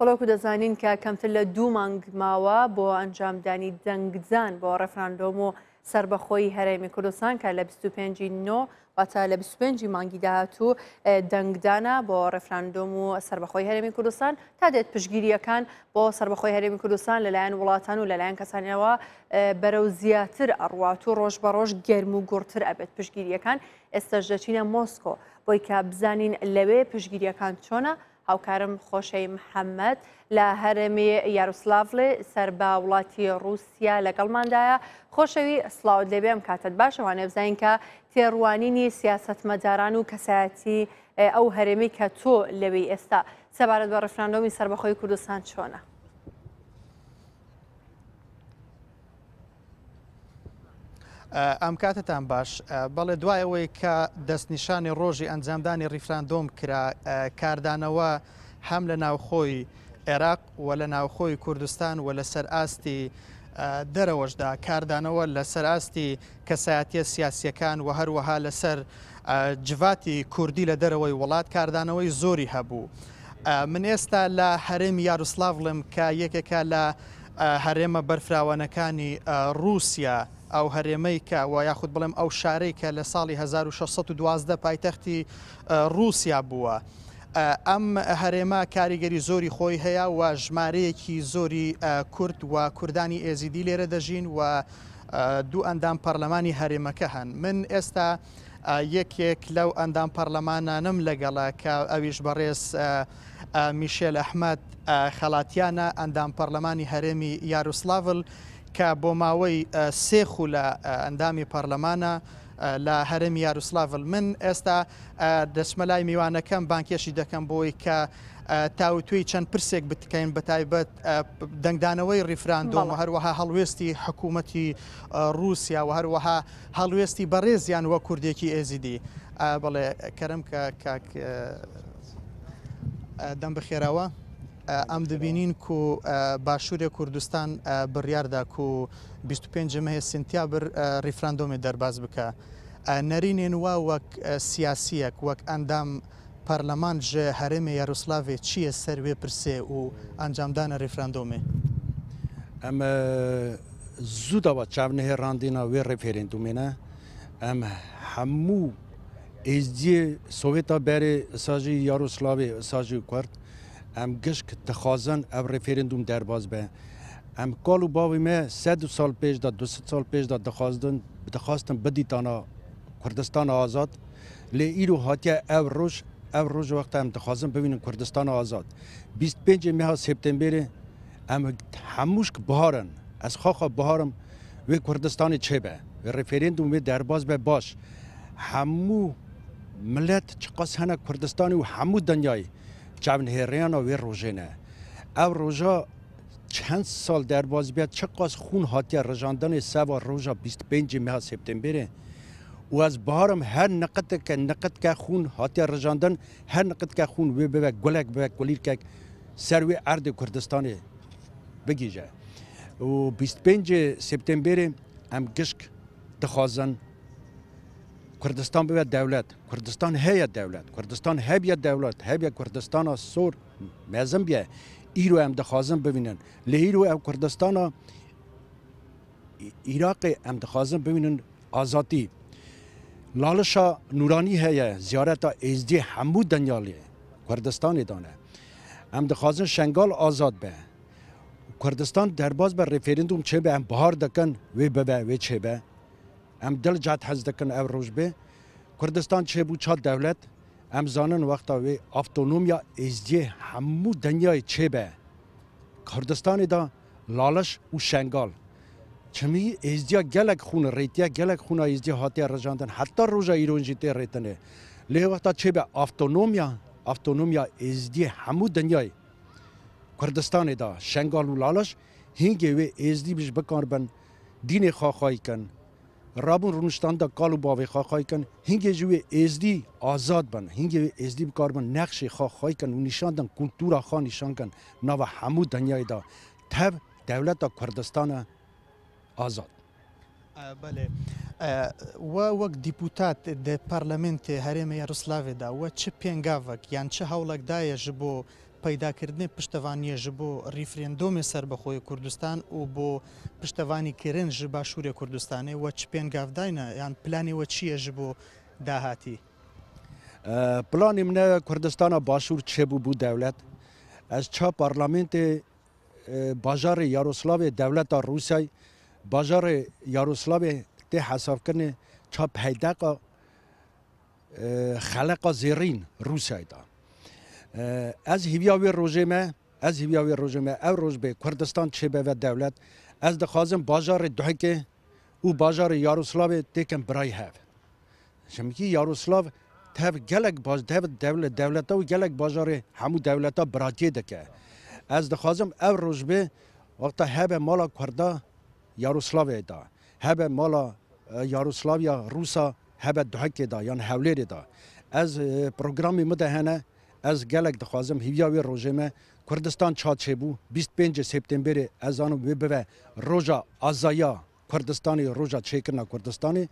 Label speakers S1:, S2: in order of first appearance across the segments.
S1: بەڵکو دەزانین کە کەمتر لە دوو مانگ ماوە بۆ ئەنجامدانی دەنگزان بۆ ڕفراندۆم و سربەخۆی هەرێمی کوردستان کە لە 25 نۆ واتا لە 25 مانگی داهاتوو دەنگدانە بۆ ڕفراندۆم و سربەخۆی هەرێمی کوردستان تا دێت پشگیریەکان بۆ سربەخۆی هەرێمی کوردستان لەلایەن وڵاتان و لەلایەن کەسانەوە بەرەو زیاتر ئەڕوات و ڕۆژ بە ڕۆژ گەرم و گورتر ئەبێت پشگیریەکان ئێستەژدەچینە مۆسکۆ بۆی کە بزانین لەوێ پشگیریەکان چۆنە هاوکارم خۆشەی محەممەد لە هەرمی یاروسلاڤڵێ سەر بە وڵاتی رووسیا لەگەڵماندایە خۆشەوی سلااوت لێبێم کاتت باشەوانێ بزین کە تێڕوانینی سیاستمەداران و کەسایەتی ئەو هەرێمی کە تۆ لەوەی ئێستا سەبارەت بە ڕفراندۆمی سربەخۆی کوردستان چۆنە.
S2: ئەم کاتتان باش بەڵێ دوایەوەی کە دەستنیشانی ڕۆژی ئەنجامدانی ریفراندۆم کرا کاردانەوە هەم لە ناوخۆی عێراق و لە ناوخۆی کوردستان و لە سەر ئاستی دەرەوەشدا کاردانەوە لە سەراستی کەسایەتە سیاسیەکان و هەروەها لەسەر جواتی کوردی لە دەرەوەی وڵات کاردانەوەی زۆری هەبوو. من ئێستا لە هەرێمی یاروسلااوڵم کە یەکێکە لە هەرێمە بەرفراوانەکانی رووسیا ئەو هەرێمەی کە و یاخود بڵێم ئەو شارەی کە لە ساڵی 1612 پایتەختی رووسیا بووە. ئەم هەرێما کاریگەری زۆری خۆی هەیە و ژمارەیەکی زۆری کورد و کوردانی ئێزیدی لێرە دەژین و دوو ئەندام پەرلەمانی هەرێمەکە هەن من ئێستا یەکێک لەو ئەندام پەرلەمانانم لەگەڵە کە ئەویش بەڕێز میشێل ئەحمد خەڵاتیانە ئەندام پەرلەمانی هەرێمی یاروسلاڤل کە بۆ ماوەی سێخو لە ئەندامی پەرلەمانە لە هەرمی یاروسلاڤل من ئێستا دەچمەلای میوانەکەم بانکێشی دەکەم بۆی کە تاوتوی چەند پرسێک بتکەین بە تایبەت دەنگدانەوەی ریفراندۆم و هەروەها هەڵوێستی حکوومەتی رووسیا و هەروەها هەڵوێستی بەڕێزیان وە کوردێکی ئێزیدی بڵێ کەرم کە دەم بخێرەوە. ام دبینین کو باشور کوردستان بڕیار دا کو 25 مه سنتیابر ریفراندوم دەرباز بکە نەرینێن وا وەک سیاسیەک وەک ئەندام پەرلەمان ژە هەرێمی یاروسلاوێ چییە سەروێ پرسێ و ئەنجامدانە ریفراندۆمێ
S3: ئەمە زوودەوە چاونەهێ ڕاندینا وێ ڕێفێرێنندومێنە ئەم هەموو ئێزدیێ سۆڤێتا بەرێ ساژی یاروسلاوێ ساژی کورد ام گشت که تخوازن او رفیرندوم درباز به ام کالو باوی ما صد سال پیش داد دو سال پیش داد دخواستن دخواستن بدی تانا کردستان آزاد لی ایرو هاتیه او روش او روش وقت ام دخواستن ببینن کردستان آزاد 25 ماه سپتامبر ام هموش که بهارن از خاخا بهارم و کردستان چه به و رفیرندوم به درباز به باش همو ملت چقاس هنه کردستان و همو دنیای جوان هریان و روژنه او روژا چند سال در باز بیاد چقدر خون هاتی رژاندن سوا روژا 25 ماه سپتامبر و از بهارم هر نقد که نقد که خون هاتی رژاندن هر نقد که خون و به گلک به گلیر که سروی ارد کردستان بگیجه و 25 سپتامبر هم گشک تخوازن کوردستان بوێت دەولەت کوردستان هەیە دەولەت کوردستان هەبیە دەولەت هەبیە کوردستانە سۆر مەزم بێ ئیرو ئەم دەخوازم ببینن لە هیرو ئەم کوردستانە عراقی ئەم دەخوازم ببینن ئازاتی لالشا نورانی هەیە زیارەتە ئێزدی هەموو دنیاڵێ کوردستانی دانە ئەم دەخوازن شنگال ئازاد بە کوردستان دەرباز بە ڕفێرندوم چێ بە ئەم بەهار دەکەن وێ ببە وێ چێ بە ام دل جهت حز دکن او روش به کردستان چه بو چاد دولت ام زانن وقتا وی افتونومیا ازدی همو دنیای چه به کردستان دا لالش و شنگال چمی ازدیا گلک خون ریتیا گلک خون ازدیا هاتیا رجاندن حتی روزا ایرونجی تی ریتنه لی وقتا چه به افتونومیا افتونومیا ازدی همو دنیای کردستان دا شنگال و لالش هنگه وی ازدی بش بکار بن دین خواخوای کن رابون رونشتان دا کالو باوی خواخای کن هنگی جوی ازدی آزاد بن هنگی ازدی بکار بن نقش خواخای کن و نشاندن کلتورا خواه نشان کن ناو همو دنیای دا تب دولت کردستان آزاد بله و وەک دیپوتات دە پارلەمنتی
S2: هەرێمە یاروسلاوێدا وە چ پێنگاوەک یان چه هەوڵێکدایە ji بۆ پەیداکردنی پشتەوانیە ji بۆ ریفرێندۆمی سربەخۆی کوردستان و بۆ پشتەوانی کرن ji باشوورە کوردستانی وە چ پێنگاودداینە یان پلانیوە چییە ji بۆ داهاتی
S3: پلانی منە کوردستانە باشوور چێبوو بوو دەولەت ez ça parlamentê bajarê Yaroslavê dewleta Rûsyay bajarê Yaroslavê tê hesabkirinê çap heydeqa xeleqa zêrîn Rûsyay da. از هیویاوی روزه ما از هیویاوی روزه ما او روز به کردستان چه به دولت از دخوازم بازار دوحکه او بازار یاروسلاو تکم برای هف شمکی یاروسلاو تف گلک باز تف دولت دولتا و گلک بازار همو دولتا براتی دکه از دخوازم او روز به وقتا هب مالا کردا یاروسلاو دا هب مالا یاروسلاویا روسا هب دوحکه دا یعنی حوله دا از برنامه مدهنه از گلک دخوازم هیویا وی روزه مه کردستان چه چه بو 25 سپتامبر از آن به به روزا آزایا کردستانی روزا چکن کردستانی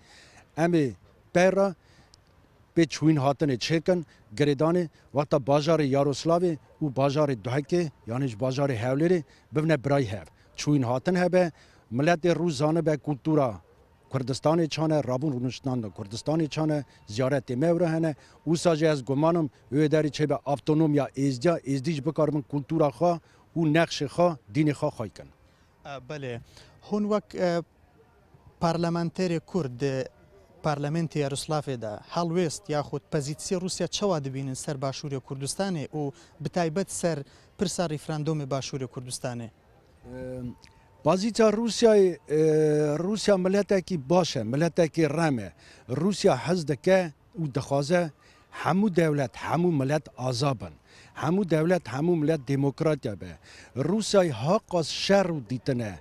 S3: امی پیرا به چوین هاتن چیکن گریدان وقتا بازار یاروسلاوی و بازار دهکه یعنی بازار هولری ببنه برای هف چوین هاتن هبه ملت روزانه به کلتورا کوردستان چانه رابون رونشتان کوردستان چانه زیارت مورا هنه او ساجه از گمانم او داری چه به اتونوم یا ازدیا ازدیج بکارم کلتورا خوا او نقش خوا دین خوا خوای کن
S2: بله هون وک پارلمانتری کورد پارلمنتی یاروسلافی دا هەڵوێست یاخود پەزیسی رووسیا چاوا دەبینن سەر باشووری کوردستانی و بتایبەت سەر پرسا ریفراندۆمی باشووری کوردستانی
S3: بازیچا روسیای روسیا ملتکی باشه ملتکی رمه روسیا حز دکه و دخوازه همو دولت همو ملت آزابن همو دولت همو ملت دموکراتیا به روسیای حق از شر و دیتنه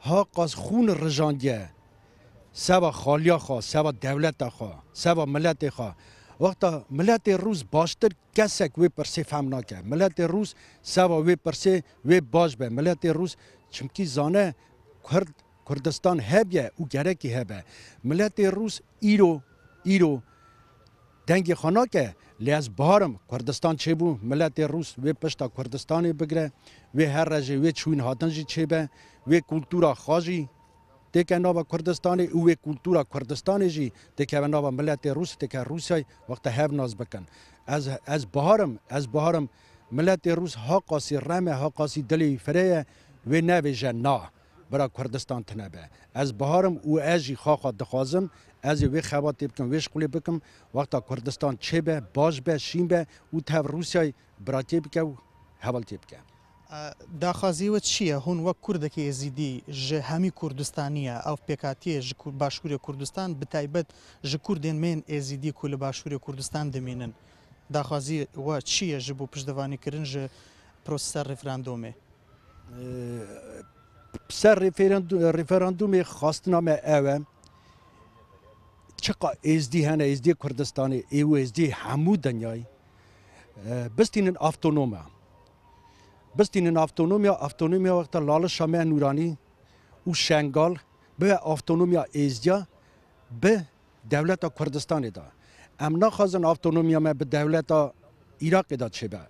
S3: حق از خون رجاندیه سبا خالیا خوا سبا دولت خوا سبا ملت خوا وقتا ملت روس باشتر کسک وی پرسی فهم ناکه ملت روس سبا وی پرسی وی باش به ملت روس Çünkü zane Kurd, Kurdistan hebye u gereki hebe. Milleti Rus îro îro dengê xanake lê ez biharim Kurdistan çêbû milletê Rus vê pişta Kurdistanê bigire vê her rejê wê çûn hatin jî çêbe vê kultura xajî têke nava Kurdistanê û wê kultura Kurdistanê jî têkeve nava milletê Rus têke Rusyayê wexta hevnaz bikin. Ez ez biharim ez biharim milletê Rus haqasî reme haqasî dilê fireye و نویجه نا برا کردستان تنه به از بهارم او اجی خواه دخوازم از وی خواتی بکم ویش قولی بکم وقتا کردستان چه به باش به شین به او تاو روسیای براتی بکه و حوالتی بکه داخوازی و چیه هون وک کردکی ازیدی ژ همی کوردستانیه
S2: او پکاتی ژ باشوری کوردستان به تایبەت ژ کوردین من ازیدی کول باشوری کوردستان دمینن داخوازی و چیه ژ بو پشتوانی کرن ژ پروسسر
S3: رفراندومه سر ریفراندوم خواستنامه اوه چقا ازدی هنه ازدی کردستانی ایو ازدی همو دنیای بستینن افتونومه بستینن افتونومیا افتونومیا وقتا لال شامه نورانی او شنگال به افتونومیا ازدیا به دولت کردستان دا ام نخوازن افتونومیا ما به دولت عراق دا چه به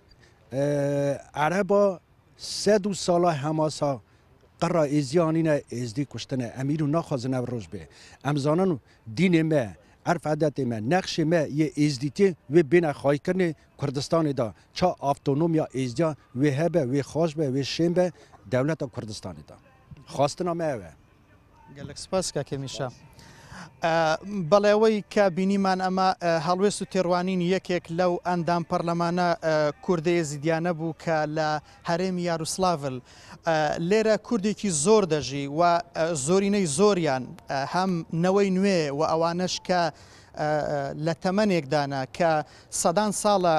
S3: عربا سه دو سالا حماسا قرا ازیانین ازدی کشتن امیر و نخوازن او روز به امزانان دین ما عرف عدت ما نقش ما یه ازدیتی و بین خواهی کرن کردستان دا چا آفتونوم یا ازدیا و هبه و خواش به و شیم به دولت کردستان دا خواستنا ما اوه گلک
S2: سپاس که که میشه بەڵێەوەی کە بینیمان ئەمە هەڵوێست و تێڕوانین یەکێک لەو ئەندام پەرلەمانە کوردەیە زیدیانە بوو کە لە هەرێمی یاروسلاڤل لێرە کوردێکی زۆر دەژی و زۆرینەی زۆریان هەم نەوەی نوێ و ئەوانش کە لە تەمەنێکدانا کە سەدان ساڵە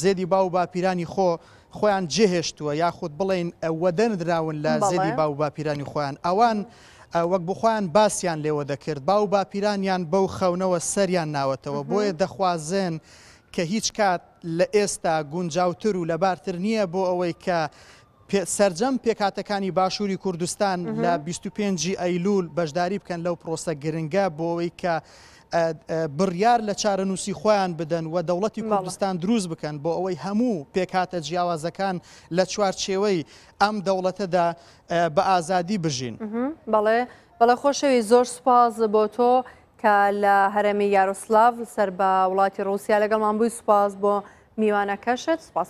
S2: زێدی با و باپیرانی خۆ خۆیان جێهێشتووە یاخود بڵین وەدەنراون لە زێدی با و باپیرانی خۆیان ئەوان وەک بخوایان باسییان لێوە دەکرد با و باپیرانیان بەو خەونەوە سەریان ناوەتەوە بۆیە دەخوازێن کە هیچ کات لە ئێستا گونجاوتر و لەبارتر نییە بۆ ئەوەی کە سرجەم پێکاتەکانی باشووری کوردستان لە 25 ئەیلول بەشداری بکەن لەو پرۆسە گرنگە بۆ ئەوەی کە بڕیار لە چارەنووسی خۆیان بدەن و دەوڵەتی کوردستان دروست بکەن بۆ ئەوەی هەموو پێکاتە جیاوازەکان لە چوارچێوەی ئەم دەوڵەتەدا بە ئازادی بژین
S1: بەڵێ بەڵێ خۆشەوی زۆر سپاز بۆ تۆ کە لە هەرمی یاروسلااو سەر بە وڵاتی ڕوسیا لەگەڵمان بووی سوپاز بۆ میوانەکەشت سپاس